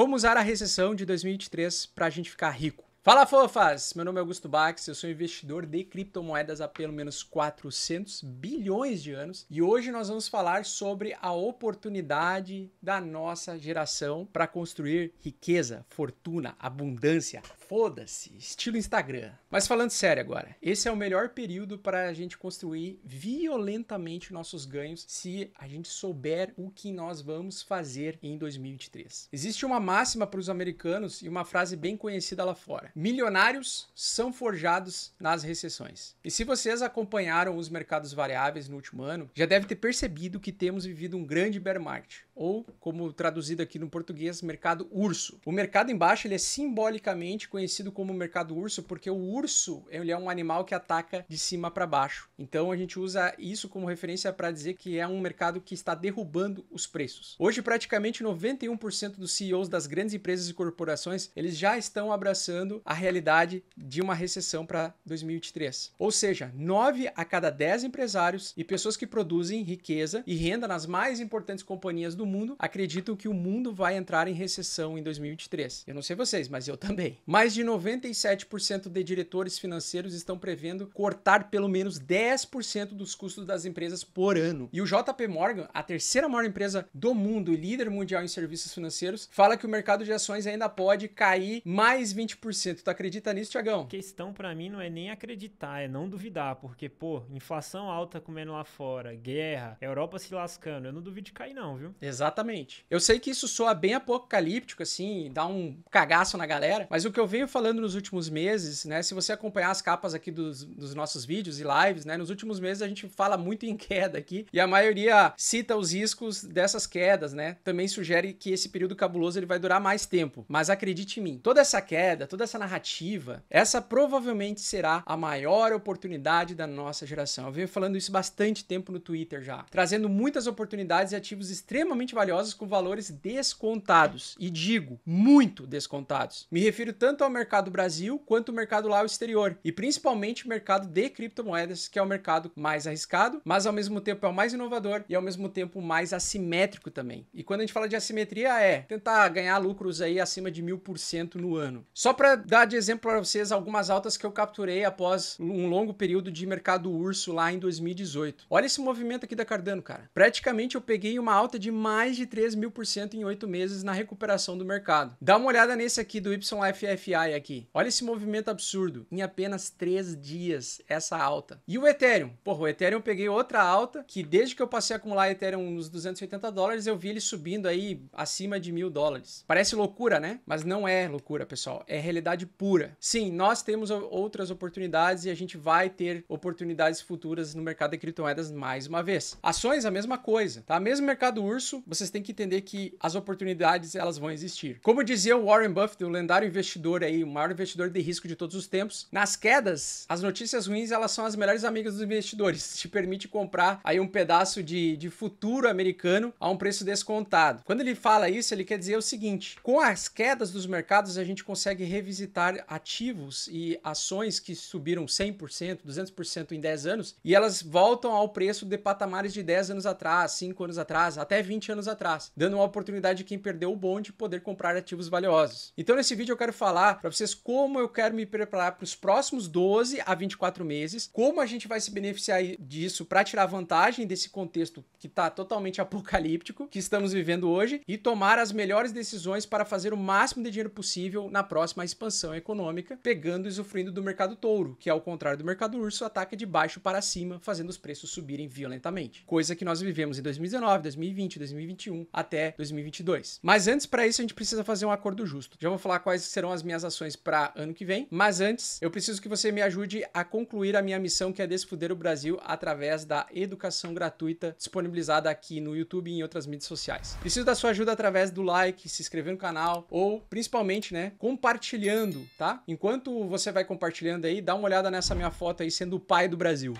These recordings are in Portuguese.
Como usar a recessão de 2023 para a gente ficar rico? Fala fofas! Meu nome é Augusto Bax, eu sou investidor de criptomoedas há pelo menos 400 bilhões de anos e hoje nós vamos falar sobre a oportunidade da nossa geração para construir riqueza, fortuna, abundância, Foda-se, estilo Instagram. Mas falando sério agora, esse é o melhor período para a gente construir violentamente nossos ganhos se a gente souber o que nós vamos fazer em 2023. Existe uma máxima para os americanos e uma frase bem conhecida lá fora: milionários são forjados nas recessões. E se vocês acompanharam os mercados variáveis no último ano, já deve ter percebido que temos vivido um grande bear market, ou como traduzido aqui no português, mercado urso. O mercado embaixo ele é simbolicamente conhecido como mercado urso porque o urso ele é um animal que ataca de cima para baixo. Então a gente usa isso como referência para dizer que é um mercado que está derrubando os preços. Hoje praticamente 91% dos CEOs das grandes empresas e corporações eles já estão abraçando a realidade de uma recessão para 2023. Ou seja, 9 a cada 10 empresários e pessoas que produzem riqueza e renda nas mais importantes companhias do mundo acreditam que o mundo vai entrar em recessão em 2023. Eu não sei vocês, mas eu também. Mas mais de 97% de diretores financeiros estão prevendo cortar pelo menos 10% dos custos das empresas por ano. E o JP Morgan, a terceira maior empresa do mundo e líder mundial em serviços financeiros, fala que o mercado de ações ainda pode cair mais 20%. Tu acredita nisso, Tiagão? A questão para mim não é nem acreditar, é não duvidar, porque, pô, inflação alta comendo lá fora, guerra, Europa se lascando, eu não duvido de cair não, viu? Exatamente. Eu sei que isso soa bem apocalíptico, assim, dá um cagaço na galera, mas o que eu vejo venho falando nos últimos meses, né? Se você acompanhar as capas aqui dos, dos nossos vídeos e lives, né? Nos últimos meses a gente fala muito em queda aqui e a maioria cita os riscos dessas quedas, né? Também sugere que esse período cabuloso ele vai durar mais tempo. Mas acredite em mim, toda essa queda, toda essa narrativa, essa provavelmente será a maior oportunidade da nossa geração. Eu venho falando isso bastante tempo no Twitter já, trazendo muitas oportunidades e ativos extremamente valiosos com valores descontados. E digo, muito descontados. Me refiro tanto ao o mercado Brasil, quanto o mercado lá ao exterior, e principalmente o mercado de criptomoedas, que é o mercado mais arriscado, mas ao mesmo tempo é o mais inovador e ao mesmo tempo mais assimétrico também. E quando a gente fala de assimetria, é tentar ganhar lucros aí acima de mil por cento no ano. Só para dar de exemplo para vocês algumas altas que eu capturei após um longo período de mercado urso lá em 2018. Olha esse movimento aqui da Cardano, cara. Praticamente eu peguei uma alta de mais de 3 mil por cento em oito meses na recuperação do mercado. Dá uma olhada nesse aqui do YFF aqui. Olha esse movimento absurdo. Em apenas três dias, essa alta. E o Ethereum? Porra, o Ethereum eu peguei outra alta que desde que eu passei a acumular Ethereum nos 280 dólares, eu vi ele subindo aí acima de mil dólares. Parece loucura, né? Mas não é loucura, pessoal. É realidade pura. Sim, nós temos outras oportunidades e a gente vai ter oportunidades futuras no mercado de criptomoedas mais uma vez. Ações, a mesma coisa, tá? Mesmo mercado urso, vocês têm que entender que as oportunidades elas vão existir. Como dizia o Warren Buffett, o lendário investidor investidor aí, o maior investidor de risco de todos os tempos. Nas quedas, as notícias ruins elas são as melhores amigas dos investidores. Te permite comprar aí um pedaço de, de futuro americano a um preço descontado. Quando ele fala isso, ele quer dizer o seguinte: com as quedas dos mercados, a gente consegue revisitar ativos e ações que subiram 100%, 200% em 10 anos e elas voltam ao preço de patamares de 10 anos atrás, 5 anos atrás, até 20 anos atrás, dando uma oportunidade de quem perdeu o bonde poder comprar ativos valiosos. Então, nesse vídeo, eu quero falar para vocês como eu quero me preparar para os próximos 12 a 24 meses, como a gente vai se beneficiar disso para tirar vantagem desse contexto que está totalmente apocalíptico que estamos vivendo hoje e tomar as melhores decisões para fazer o máximo de dinheiro possível na próxima expansão econômica, pegando e usufruindo do mercado touro, que ao é contrário do mercado urso ataca de baixo para cima, fazendo os preços subirem violentamente, coisa que nós vivemos em 2019, 2020, 2021 até 2022. Mas antes para isso a gente precisa fazer um acordo justo. Já vou falar quais serão as minhas minhas ações para ano que vem. Mas antes, eu preciso que você me ajude a concluir a minha missão, que é desfuder o Brasil através da educação gratuita disponibilizada aqui no YouTube e em outras mídias sociais. Preciso da sua ajuda através do like, se inscrever no canal ou, principalmente, né, compartilhando, tá? Enquanto você vai compartilhando aí, dá uma olhada nessa minha foto aí sendo o pai do Brasil.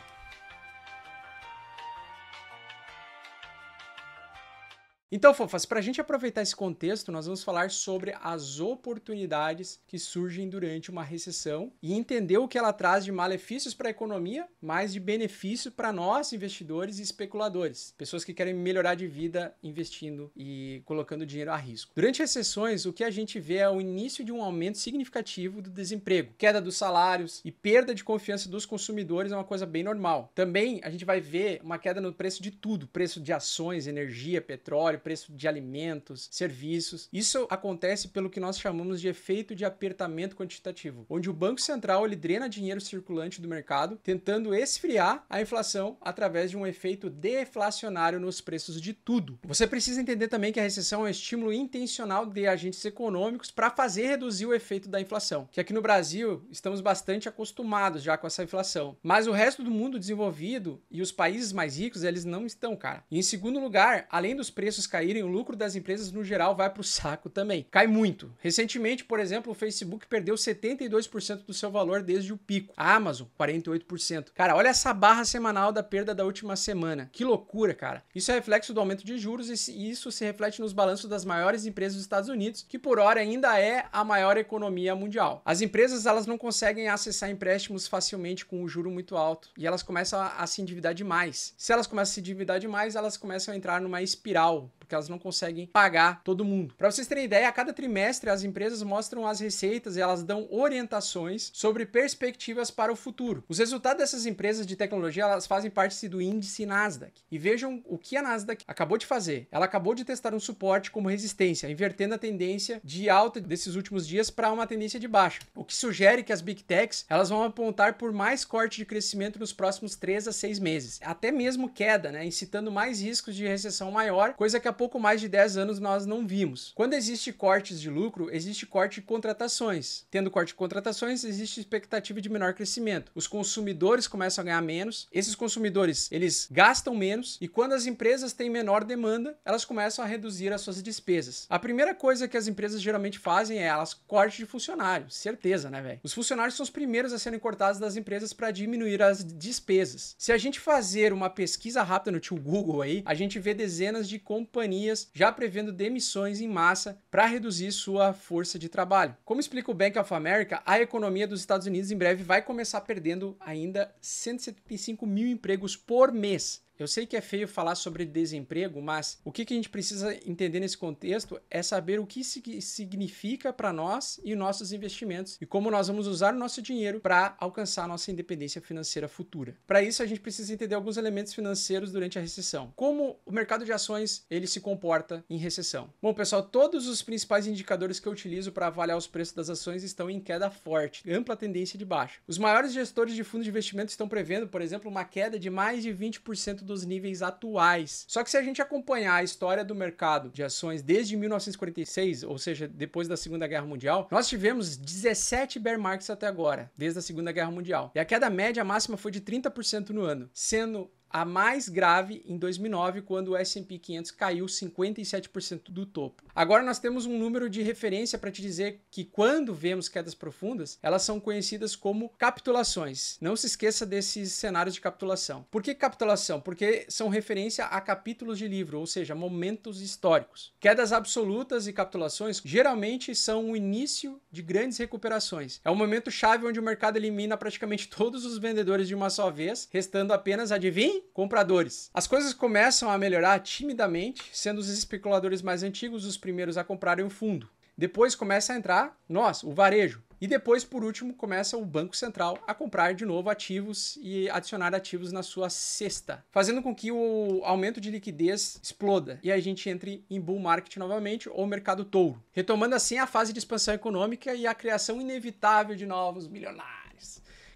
Então, fofas, para a gente aproveitar esse contexto, nós vamos falar sobre as oportunidades que surgem durante uma recessão e entender o que ela traz de malefícios para a economia, mas de benefício para nós, investidores e especuladores, pessoas que querem melhorar de vida investindo e colocando dinheiro a risco. Durante recessões, o que a gente vê é o início de um aumento significativo do desemprego, queda dos salários e perda de confiança dos consumidores é uma coisa bem normal. Também a gente vai ver uma queda no preço de tudo, preço de ações, energia, petróleo, preço de alimentos, serviços. Isso acontece pelo que nós chamamos de efeito de apertamento quantitativo, onde o Banco Central ele drena dinheiro circulante do mercado, tentando esfriar a inflação através de um efeito deflacionário nos preços de tudo. Você precisa entender também que a recessão é um estímulo intencional de agentes econômicos para fazer reduzir o efeito da inflação, que aqui no Brasil estamos bastante acostumados já com essa inflação. Mas o resto do mundo desenvolvido e os países mais ricos, eles não estão, cara. E em segundo lugar, além dos preços caírem, o lucro das empresas no geral vai para o saco também. Cai muito. Recentemente, por exemplo, o Facebook perdeu 72% do seu valor desde o pico. A Amazon, 48%. Cara, olha essa barra semanal da perda da última semana. Que loucura, cara. Isso é reflexo do aumento de juros e isso se reflete nos balanços das maiores empresas dos Estados Unidos, que por hora ainda é a maior economia mundial. As empresas elas não conseguem acessar empréstimos facilmente com o um juro muito alto e elas começam a, a se endividar demais. Se elas começam a se endividar demais, elas começam a entrar numa espiral porque elas não conseguem pagar todo mundo. Para vocês terem ideia, a cada trimestre as empresas mostram as receitas e elas dão orientações sobre perspectivas para o futuro. Os resultados dessas empresas de tecnologia elas fazem parte do índice Nasdaq. E vejam o que a Nasdaq acabou de fazer. Ela acabou de testar um suporte como resistência, invertendo a tendência de alta desses últimos dias para uma tendência de baixa, o que sugere que as Big Techs elas vão apontar por mais corte de crescimento nos próximos três a seis meses, até mesmo queda, né, incitando mais riscos de recessão maior, coisa que a pouco mais de 10 anos nós não vimos. Quando existe cortes de lucro, existe corte de contratações. Tendo corte de contratações, existe expectativa de menor crescimento. Os consumidores começam a ganhar menos, esses consumidores, eles gastam menos e quando as empresas têm menor demanda, elas começam a reduzir as suas despesas. A primeira coisa que as empresas geralmente fazem é elas corte de funcionários, certeza, né, velho? Os funcionários são os primeiros a serem cortados das empresas para diminuir as despesas. Se a gente fazer uma pesquisa rápida no tio Google aí, a gente vê dezenas de companhias companhias já prevendo demissões em massa para reduzir sua força de trabalho. Como explica o Bank of America, a economia dos Estados Unidos em breve vai começar perdendo ainda 175 mil empregos por mês. Eu sei que é feio falar sobre desemprego, mas o que, que a gente precisa entender nesse contexto é saber o que significa para nós e nossos investimentos e como nós vamos usar o nosso dinheiro para alcançar a nossa independência financeira futura. Para isso, a gente precisa entender alguns elementos financeiros durante a recessão. Como o mercado de ações ele se comporta em recessão? Bom, pessoal, todos os principais indicadores que eu utilizo para avaliar os preços das ações estão em queda forte, ampla tendência de baixa. Os maiores gestores de fundos de investimento estão prevendo, por exemplo, uma queda de mais de 20% dos níveis atuais. Só que se a gente acompanhar a história do mercado de ações desde 1946, ou seja, depois da Segunda Guerra Mundial, nós tivemos 17 bear markets até agora, desde a Segunda Guerra Mundial. E a queda média máxima foi de 30% no ano, sendo a mais grave em 2009, quando o S&P 500 caiu 57% do topo. Agora nós temos um número de referência para te dizer que quando vemos quedas profundas, elas são conhecidas como capitulações. Não se esqueça desses cenários de capitulação. Por que capitulação? Porque são referência a capítulos de livro, ou seja, momentos históricos. Quedas absolutas e capitulações geralmente são o início de grandes recuperações. É um momento chave onde o mercado elimina praticamente todos os vendedores de uma só vez, restando apenas, adivinha? compradores. As coisas começam a melhorar timidamente, sendo os especuladores mais antigos os primeiros a comprarem o fundo. Depois começa a entrar nós, o varejo. E depois, por último, começa o Banco Central a comprar de novo ativos e adicionar ativos na sua cesta, fazendo com que o aumento de liquidez exploda e a gente entre em bull market novamente ou mercado touro, retomando assim a fase de expansão econômica e a criação inevitável de novos milionários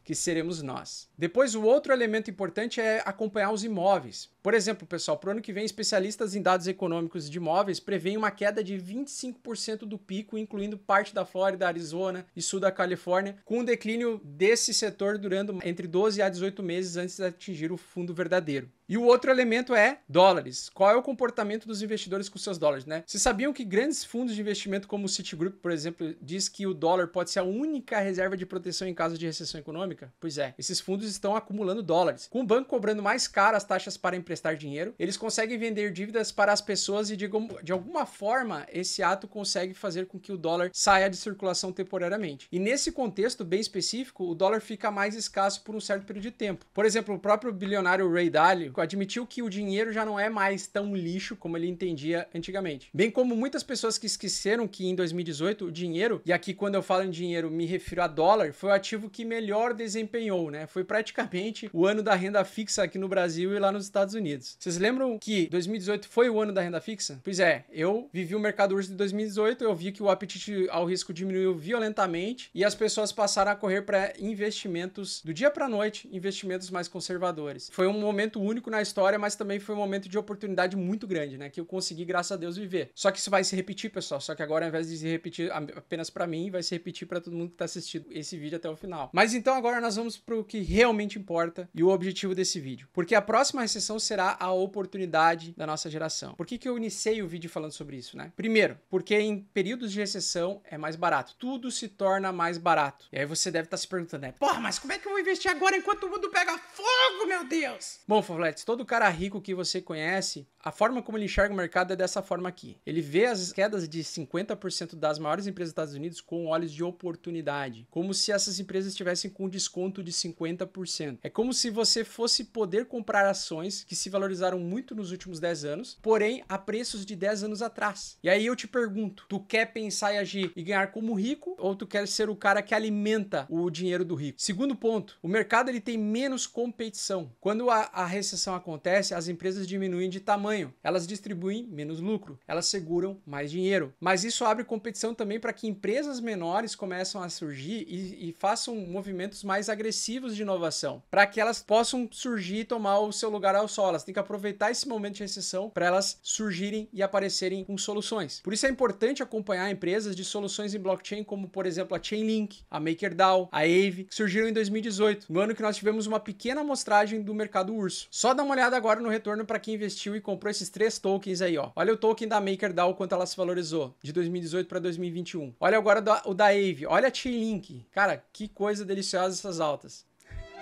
que seremos nós. Depois, o outro elemento importante é acompanhar os imóveis. Por exemplo, pessoal, para o ano que vem, especialistas em dados econômicos de imóveis prevêem uma queda de 25% do pico, incluindo parte da Flórida, Arizona e sul da Califórnia, com um declínio desse setor durando entre 12 a 18 meses antes de atingir o fundo verdadeiro. E o outro elemento é dólares. Qual é o comportamento dos investidores com seus dólares, né? Vocês sabiam que grandes fundos de investimento como o Citigroup, por exemplo, diz que o dólar pode ser a única reserva de proteção em caso de recessão econômica? Pois é, esses fundos estão acumulando dólares. Com o banco cobrando mais caro as taxas para emprestar dinheiro, eles conseguem vender dívidas para as pessoas e de, de alguma forma esse ato consegue fazer com que o dólar saia de circulação temporariamente. E nesse contexto bem específico, o dólar fica mais escasso por um certo período de tempo. Por exemplo, o próprio bilionário Ray Dalio admitiu que o dinheiro já não é mais tão lixo como ele entendia antigamente. Bem como muitas pessoas que esqueceram que em 2018 o dinheiro, e aqui quando eu falo em dinheiro me refiro a dólar, foi o ativo que melhor desempenhou, né? Foi praticamente o ano da renda fixa aqui no Brasil e lá nos Estados Unidos. Vocês lembram que 2018 foi o ano da renda fixa? Pois é, eu vivi o mercado urso de 2018, eu vi que o apetite ao risco diminuiu violentamente e as pessoas passaram a correr para investimentos do dia para noite, investimentos mais conservadores. Foi um momento único na história, mas também foi um momento de oportunidade muito grande, né? Que eu consegui, graças a Deus, viver. Só que isso vai se repetir, pessoal. Só que agora, ao invés de se repetir apenas para mim, vai se repetir para todo mundo que tá assistindo esse vídeo até o final. Mas então agora nós vamos pro que realmente importa e o objetivo desse vídeo. Porque a próxima recessão será a oportunidade da nossa geração. Por que, que eu iniciei o vídeo falando sobre isso, né? Primeiro, porque em períodos de recessão é mais barato. Tudo se torna mais barato. E aí você deve estar tá se perguntando, né? Porra, mas como é que eu vou investir agora enquanto o mundo pega fogo, meu Deus? Bom, Favlet, todo cara rico que você conhece, a forma como ele enxerga o mercado é dessa forma aqui. Ele vê as quedas de 50% das maiores empresas dos Estados Unidos com olhos de oportunidade, como se essas empresas estivessem com desconto de 50%. É como se você fosse poder comprar ações que se valorizaram muito nos últimos 10 anos, porém a preços de 10 anos atrás. E aí eu te pergunto, tu quer pensar e agir e ganhar como rico ou tu quer ser o cara que alimenta o dinheiro do rico? Segundo ponto, o mercado ele tem menos competição. Quando a, a recessão transição acontece, as empresas diminuem de tamanho, elas distribuem menos lucro, elas seguram mais dinheiro. Mas isso abre competição também para que empresas menores começam a surgir e, e façam movimentos mais agressivos de inovação, para que elas possam surgir e tomar o seu lugar ao sol. Elas têm que aproveitar esse momento de recessão para elas surgirem e aparecerem com soluções. Por isso é importante acompanhar empresas de soluções em blockchain, como por exemplo a Chainlink, a MakerDAO, a Aave, que surgiram em 2018, no ano que nós tivemos uma pequena amostragem do mercado urso. Só só dá uma olhada agora no retorno para quem investiu e comprou esses três tokens aí, ó. Olha o token da MakerDAO, quanto ela se valorizou de 2018 para 2021. Olha agora o da Ave, olha a Chainlink. Cara, que coisa deliciosa essas altas.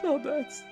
Saudades.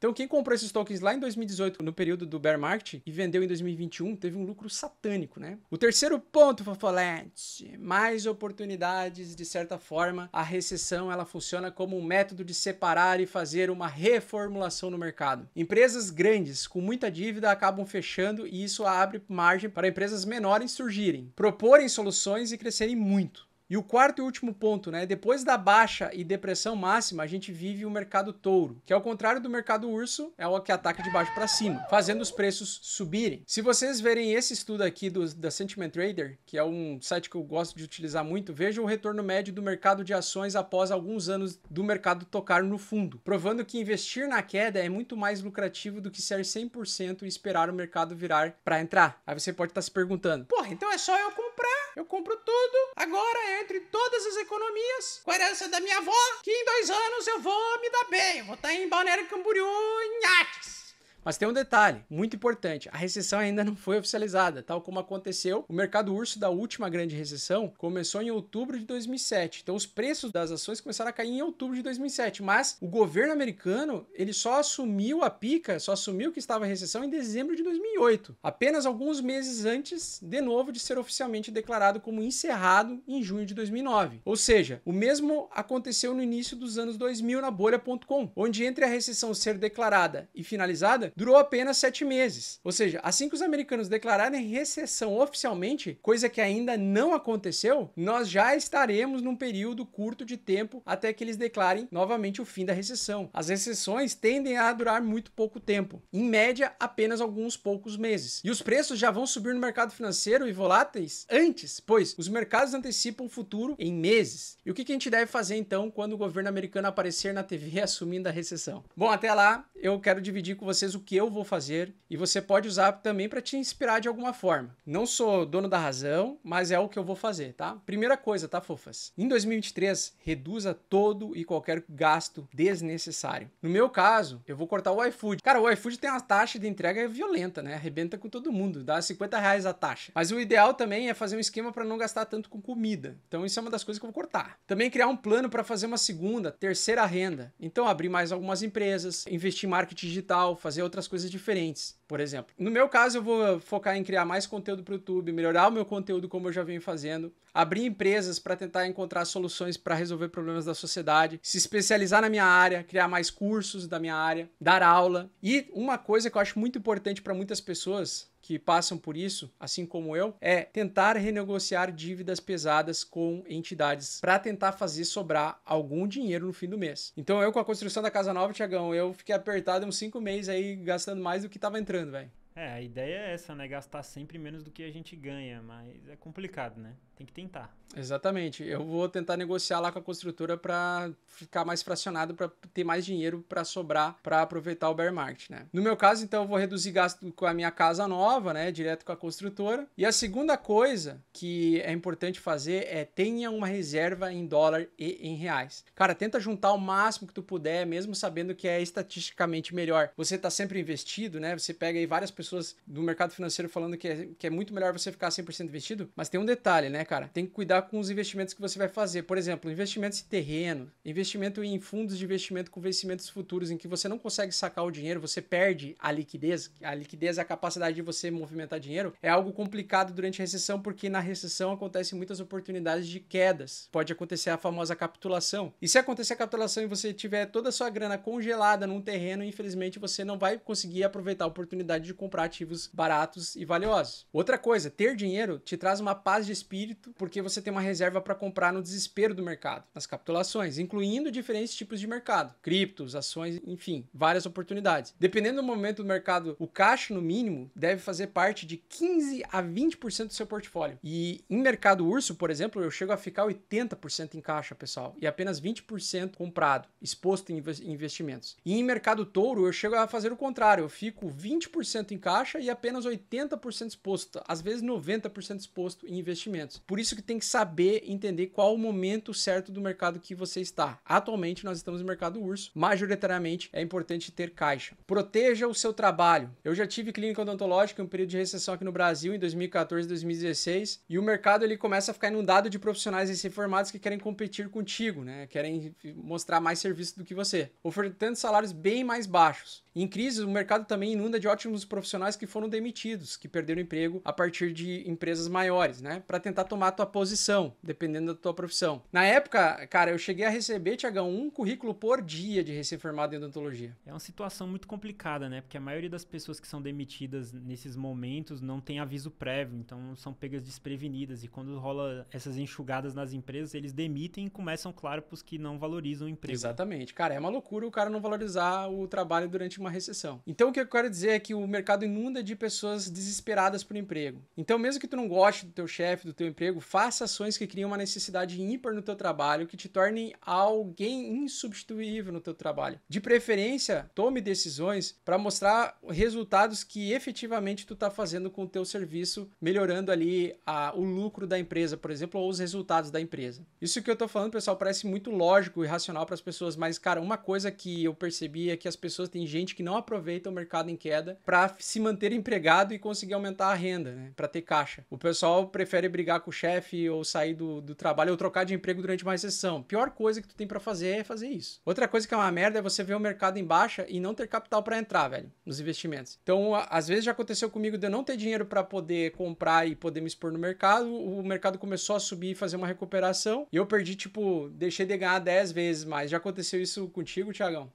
Então, quem comprou esses tokens lá em 2018, no período do bear market, e vendeu em 2021, teve um lucro satânico, né? O terceiro ponto, Fofolete, mais oportunidades, de certa forma, a recessão ela funciona como um método de separar e fazer uma reformulação no mercado. Empresas grandes com muita dívida acabam fechando e isso abre margem para empresas menores surgirem, proporem soluções e crescerem muito. E o quarto e último ponto, né? Depois da baixa e depressão máxima, a gente vive o mercado touro, que ao é contrário do mercado urso, é o que ataca de baixo para cima, fazendo os preços subirem. Se vocês verem esse estudo aqui do, da Sentiment Trader, que é um site que eu gosto de utilizar muito, vejam o retorno médio do mercado de ações após alguns anos do mercado tocar no fundo, provando que investir na queda é muito mais lucrativo do que ser 100% e esperar o mercado virar para entrar. Aí você pode estar tá se perguntando, porra, então é só eu comprar, eu compro tudo, agora é entre todas as economias, com a herança da minha avó, que em dois anos eu vou me dar bem. Vou estar em Balneário Camboriú, em Yates. Mas tem um detalhe muito importante: a recessão ainda não foi oficializada, tal como aconteceu. O mercado urso da última grande recessão começou em outubro de 2007. Então os preços das ações começaram a cair em outubro de 2007, mas o governo americano, ele só assumiu a pica, só assumiu que estava em recessão em dezembro de 2008, apenas alguns meses antes de novo de ser oficialmente declarado como encerrado em junho de 2009. Ou seja, o mesmo aconteceu no início dos anos 2000 na bolha.com, onde entre a recessão ser declarada e finalizada durou apenas sete meses. Ou seja, assim que os americanos declararem recessão oficialmente, coisa que ainda não aconteceu, nós já estaremos num período curto de tempo até que eles declarem novamente o fim da recessão. As recessões tendem a durar muito pouco tempo, em média, apenas alguns poucos meses. E os preços já vão subir no mercado financeiro e voláteis antes, pois os mercados antecipam o futuro em meses. E o que a gente deve fazer então quando o governo americano aparecer na TV assumindo a recessão? Bom, até lá, eu quero dividir com vocês o o que eu vou fazer e você pode usar também para te inspirar de alguma forma. Não sou dono da razão, mas é o que eu vou fazer, tá? Primeira coisa, tá, fofas? Em 2023, reduza todo e qualquer gasto desnecessário. No meu caso, eu vou cortar o iFood. Cara, o iFood tem uma taxa de entrega violenta, né? Arrebenta com todo mundo, dá 50 reais a taxa. Mas o ideal também é fazer um esquema para não gastar tanto com comida. Então isso é uma das coisas que eu vou cortar. Também criar um plano para fazer uma segunda, terceira renda. Então abrir mais algumas empresas, investir em marketing digital, fazer outras coisas diferentes, por exemplo. No meu caso, eu vou focar em criar mais conteúdo para o YouTube, melhorar o meu conteúdo como eu já venho fazendo, abrir empresas para tentar encontrar soluções para resolver problemas da sociedade, se especializar na minha área, criar mais cursos da minha área, dar aula. E uma coisa que eu acho muito importante para muitas pessoas que passam por isso, assim como eu, é tentar renegociar dívidas pesadas com entidades para tentar fazer sobrar algum dinheiro no fim do mês. Então eu com a construção da casa nova, Tiagão, eu fiquei apertado uns cinco meses aí gastando mais do que estava entrando, velho. É, a ideia é essa, né? Gastar sempre menos do que a gente ganha, mas é complicado, né? Tem que tentar. Exatamente. Eu vou tentar negociar lá com a construtora para ficar mais fracionado, para ter mais dinheiro para sobrar para aproveitar o bear market, né? No meu caso, então, eu vou reduzir gasto com a minha casa nova, né, direto com a construtora. E a segunda coisa que é importante fazer é tenha uma reserva em dólar e em reais. Cara, tenta juntar o máximo que tu puder, mesmo sabendo que é estatisticamente melhor. Você tá sempre investido, né? Você pega aí várias pessoas do mercado financeiro falando que é, que é muito melhor você ficar 100% investido, mas tem um detalhe, né? cara? Tem que cuidar com os investimentos que você vai fazer. Por exemplo, investimentos em terreno, investimento em fundos de investimento com vencimentos futuros, em que você não consegue sacar o dinheiro, você perde a liquidez. A liquidez, a capacidade de você movimentar dinheiro, é algo complicado durante a recessão, porque na recessão acontecem muitas oportunidades de quedas. Pode acontecer a famosa capitulação. E se acontecer a capitulação e você tiver toda a sua grana congelada num terreno, infelizmente você não vai conseguir aproveitar a oportunidade de comprar ativos baratos e valiosos. Outra coisa, ter dinheiro te traz uma paz de espírito porque você tem uma reserva para comprar no desespero do mercado, nas capitulações, incluindo diferentes tipos de mercado, criptos, ações, enfim, várias oportunidades. Dependendo do momento do mercado, o caixa, no mínimo, deve fazer parte de 15 a 20% do seu portfólio. E em mercado urso, por exemplo, eu chego a ficar 80% em caixa, pessoal, e apenas 20% comprado, exposto em investimentos. E em mercado touro, eu chego a fazer o contrário, eu fico 20% em caixa e apenas 80% exposto, às vezes 90% exposto em investimentos. Por isso que tem que saber entender qual o momento certo do mercado que você está. Atualmente nós estamos no mercado urso. Majoritariamente é importante ter caixa. Proteja o seu trabalho. Eu já tive clínica odontológica em um período de recessão aqui no Brasil em 2014, 2016, e o mercado ele começa a ficar inundado de profissionais recém-formados que querem competir contigo, né? Querem mostrar mais serviço do que você, ofertando salários bem mais baixos. Em crises o mercado também inunda de ótimos profissionais que foram demitidos, que perderam emprego a partir de empresas maiores, né? Para tentar tomar a tua posição, dependendo da tua profissão. Na época, cara, eu cheguei a receber, Tiagão, um currículo por dia de recém-formado em odontologia. É uma situação muito complicada, né? Porque a maioria das pessoas que são demitidas nesses momentos não tem aviso prévio, então são pegas desprevenidas. E quando rola essas enxugadas nas empresas, eles demitem e começam, claro, para os que não valorizam o emprego. Exatamente. Cara, é uma loucura o cara não valorizar o trabalho durante uma uma recessão. Então o que eu quero dizer é que o mercado inunda de pessoas desesperadas por emprego. Então mesmo que tu não goste do teu chefe, do teu emprego, faça ações que criem uma necessidade ímpar no teu trabalho, que te tornem alguém insubstituível no teu trabalho. De preferência, tome decisões para mostrar resultados que efetivamente tu está fazendo com o teu serviço, melhorando ali a, o lucro da empresa, por exemplo, ou os resultados da empresa. Isso que eu estou falando, pessoal, parece muito lógico e racional para as pessoas, mas cara, uma coisa que eu percebi é que as pessoas têm gente gente que não aproveita o mercado em queda para se manter empregado e conseguir aumentar a renda, né? para ter caixa. O pessoal prefere brigar com o chefe ou sair do, do trabalho ou trocar de emprego durante uma recessão. Pior coisa que tu tem para fazer é fazer isso. Outra coisa que é uma merda é você ver o mercado em baixa e não ter capital para entrar, velho, nos investimentos. Então, às vezes já aconteceu comigo de eu não ter dinheiro para poder comprar e poder me expor no mercado, o mercado começou a subir e fazer uma recuperação e eu perdi, tipo, deixei de ganhar 10 vezes mais. Já aconteceu isso contigo, Tiagão?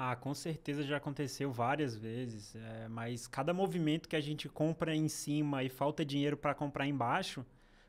Ah, com certeza já aconteceu várias vezes, é, mas cada movimento que a gente compra em cima e falta dinheiro para comprar embaixo,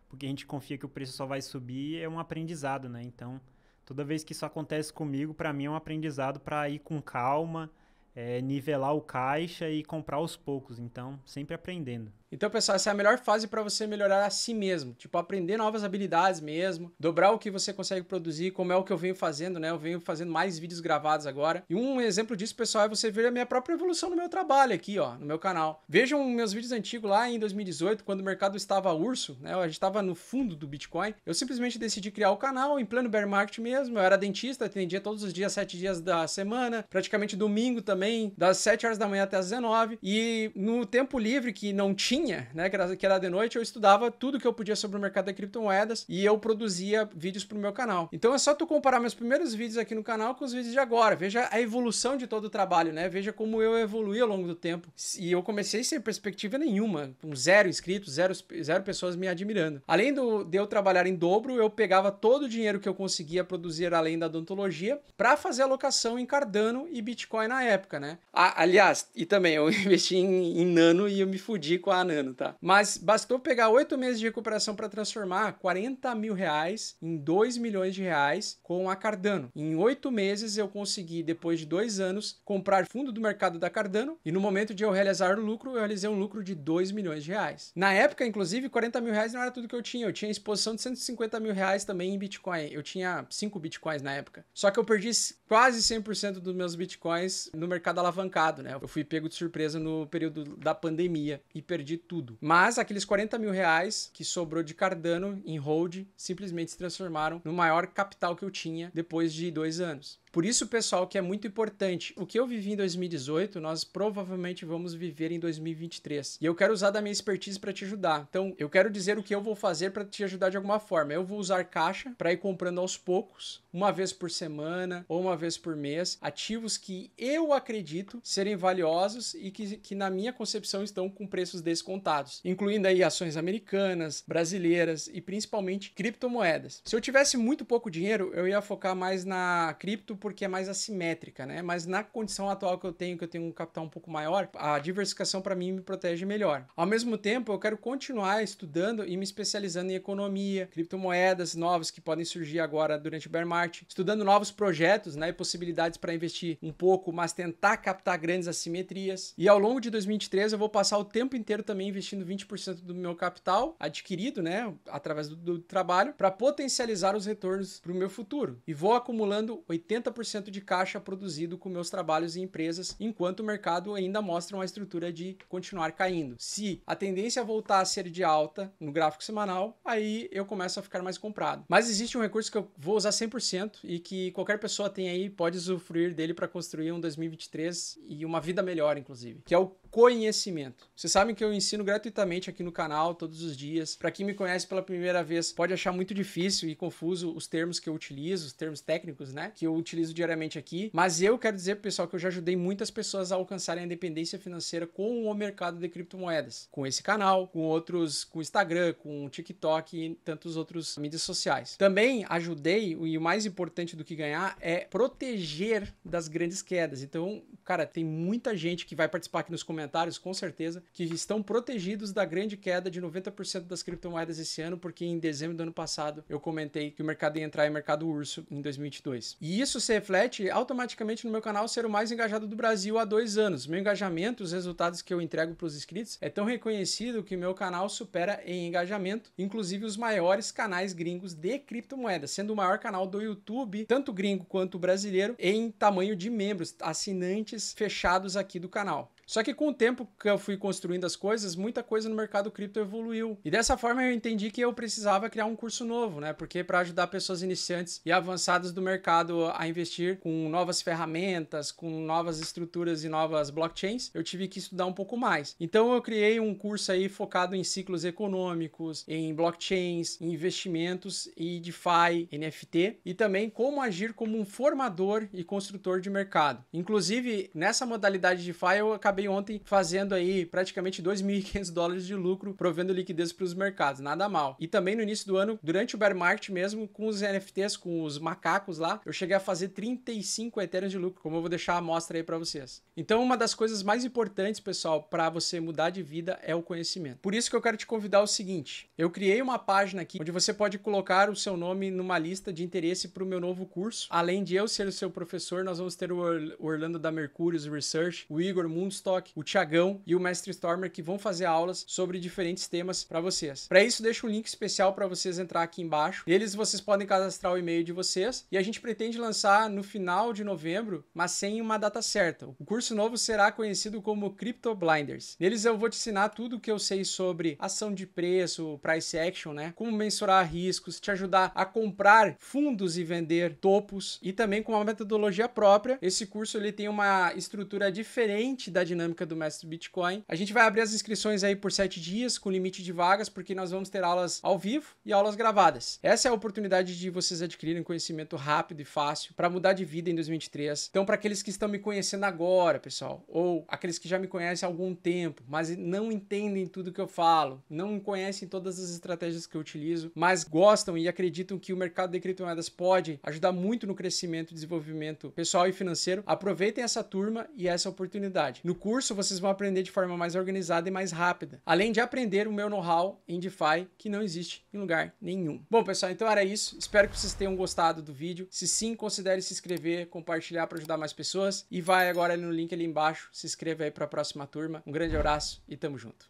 porque a gente confia que o preço só vai subir, é um aprendizado, né? Então, toda vez que isso acontece comigo, para mim é um aprendizado para ir com calma, é, nivelar o caixa e comprar aos poucos. Então, sempre aprendendo. Então, pessoal, essa é a melhor fase para você melhorar a si mesmo, tipo aprender novas habilidades mesmo, dobrar o que você consegue produzir, como é o que eu venho fazendo, né? Eu venho fazendo mais vídeos gravados agora. E um exemplo disso, pessoal, é você ver a minha própria evolução no meu trabalho aqui, ó, no meu canal. Vejam meus vídeos antigos lá em 2018, quando o mercado estava urso, né? A gente estava no fundo do Bitcoin. Eu simplesmente decidi criar o canal em plano bear market mesmo. Eu era dentista, atendia todos os dias, sete dias da semana, praticamente domingo também, das 7 horas da manhã até as 19. E no tempo livre que não tinha né, que era, que era de noite, eu estudava tudo que eu podia sobre o mercado de criptomoedas e eu produzia vídeos para o meu canal. Então é só tu comparar meus primeiros vídeos aqui no canal com os vídeos de agora. Veja a evolução de todo o trabalho, né? Veja como eu evolui ao longo do tempo. E eu comecei sem perspectiva nenhuma, com zero inscritos, zero, zero pessoas me admirando. Além do, de eu trabalhar em dobro, eu pegava todo o dinheiro que eu conseguia produzir além da odontologia para fazer alocação em Cardano e Bitcoin na época, né? aliás, e também eu investi em, em Nano e eu me fudi com a banana, tá? Mas bastou pegar oito meses de recuperação para transformar 40 mil reais em 2 milhões de reais com a Cardano. Em oito meses eu consegui, depois de dois anos, comprar fundo do mercado da Cardano e no momento de eu realizar o lucro, eu realizei um lucro de 2 milhões de reais. Na época, inclusive, 40 mil reais não era tudo que eu tinha. Eu tinha exposição de 150 mil reais também em Bitcoin. Eu tinha 5 Bitcoins na época. Só que eu perdi quase 100% dos meus Bitcoins no mercado alavancado, né? Eu fui pego de surpresa no período da pandemia e perdi tudo. Mas aqueles 40 mil reais que sobrou de Cardano em hold simplesmente se transformaram no maior capital que eu tinha depois de dois anos. Por isso, pessoal, que é muito importante. O que eu vivi em 2018, nós provavelmente vamos viver em 2023. E eu quero usar da minha expertise para te ajudar. Então, eu quero dizer o que eu vou fazer para te ajudar de alguma forma. Eu vou usar caixa para ir comprando aos poucos, uma vez por semana ou uma vez por mês, ativos que eu acredito serem valiosos e que, que na minha concepção estão com preços descontados, incluindo aí ações americanas, brasileiras e principalmente criptomoedas. Se eu tivesse muito pouco dinheiro, eu ia focar mais na cripto porque é mais assimétrica, né? Mas na condição atual que eu tenho, que eu tenho um capital um pouco maior, a diversificação para mim me protege melhor. Ao mesmo tempo, eu quero continuar estudando e me especializando em economia, criptomoedas novas que podem surgir agora durante o bear market, estudando novos projetos, né, e possibilidades para investir um pouco, mas tentar captar grandes assimetrias. E ao longo de 2023 eu vou passar o tempo inteiro também investindo 20% do meu capital adquirido, né, através do, do trabalho, para potencializar os retornos para o meu futuro. E vou acumulando 80 50% de caixa produzido com meus trabalhos e empresas, enquanto o mercado ainda mostra uma estrutura de continuar caindo. Se a tendência voltar a ser de alta no gráfico semanal, aí eu começo a ficar mais comprado. Mas existe um recurso que eu vou usar 100% e que qualquer pessoa tem aí pode usufruir dele para construir um 2023 e uma vida melhor, inclusive, que é o conhecimento. Vocês sabem que eu ensino gratuitamente aqui no canal todos os dias. Para quem me conhece pela primeira vez, pode achar muito difícil e confuso os termos que eu utilizo, os termos técnicos, né, que eu utilizo diariamente aqui, mas eu quero dizer, pessoal, que eu já ajudei muitas pessoas a alcançarem a independência financeira com o mercado de criptomoedas, com esse canal, com outros, com Instagram, com o TikTok e tantos outros mídias sociais. Também ajudei, e o mais importante do que ganhar é proteger das grandes quedas. Então, cara, tem muita gente que vai participar aqui nos comentários comentários, com certeza, que estão protegidos da grande queda de 90% das criptomoedas esse ano, porque em dezembro do ano passado eu comentei que o mercado ia entrar em mercado urso em 2022. E isso se reflete automaticamente no meu canal ser o mais engajado do Brasil há dois anos. Meu engajamento, os resultados que eu entrego para os inscritos, é tão reconhecido que meu canal supera em engajamento, inclusive os maiores canais gringos de criptomoedas, sendo o maior canal do YouTube, tanto gringo quanto brasileiro, em tamanho de membros, assinantes fechados aqui do canal. Só que com o tempo que eu fui construindo as coisas, muita coisa no mercado cripto evoluiu. E dessa forma eu entendi que eu precisava criar um curso novo, né? Porque para ajudar pessoas iniciantes e avançadas do mercado a investir com novas ferramentas, com novas estruturas e novas blockchains, eu tive que estudar um pouco mais. Então eu criei um curso aí focado em ciclos econômicos, em blockchains, em investimentos e DeFi, NFT e também como agir como um formador e construtor de mercado. Inclusive, nessa modalidade de DeFi eu acabei acabei ontem fazendo aí praticamente 2.500 dólares de lucro provendo liquidez para os mercados, nada mal. E também no início do ano, durante o bear market mesmo, com os NFTs, com os macacos lá, eu cheguei a fazer 35 Ethereum de lucro, como eu vou deixar a amostra aí para vocês. Então, uma das coisas mais importantes, pessoal, para você mudar de vida é o conhecimento. Por isso que eu quero te convidar o seguinte: eu criei uma página aqui onde você pode colocar o seu nome numa lista de interesse para o meu novo curso. Além de eu ser o seu professor, nós vamos ter o Orlando da Mercúrios Research, o Igor Moonstone Stock, o Tiagão e o Mestre Stormer que vão fazer aulas sobre diferentes temas para vocês. Para isso, deixo um link especial para vocês entrar aqui embaixo. Neles vocês podem cadastrar o e-mail de vocês e a gente pretende lançar no final de novembro, mas sem uma data certa. O curso novo será conhecido como Crypto Blinders. Neles eu vou te ensinar tudo o que eu sei sobre ação de preço, price action, né? Como mensurar riscos, te ajudar a comprar fundos e vender topos e também com uma metodologia própria. Esse curso ele tem uma estrutura diferente da dinâmica dinâmica do Mestre Bitcoin. A gente vai abrir as inscrições aí por sete dias, com limite de vagas, porque nós vamos ter aulas ao vivo e aulas gravadas. Essa é a oportunidade de vocês adquirirem conhecimento rápido e fácil para mudar de vida em 2023. Então, para aqueles que estão me conhecendo agora, pessoal, ou aqueles que já me conhecem há algum tempo, mas não entendem tudo que eu falo, não conhecem todas as estratégias que eu utilizo, mas gostam e acreditam que o mercado de criptomoedas pode ajudar muito no crescimento e desenvolvimento pessoal e financeiro, aproveitem essa turma e essa oportunidade. No curso, vocês vão aprender de forma mais organizada e mais rápida, além de aprender o meu know-how em DeFi, que não existe em lugar nenhum. Bom, pessoal, então era isso. Espero que vocês tenham gostado do vídeo. Se sim, considere se inscrever, compartilhar para ajudar mais pessoas. E vai agora no link ali embaixo, se inscreva aí para a próxima turma. Um grande abraço e tamo junto.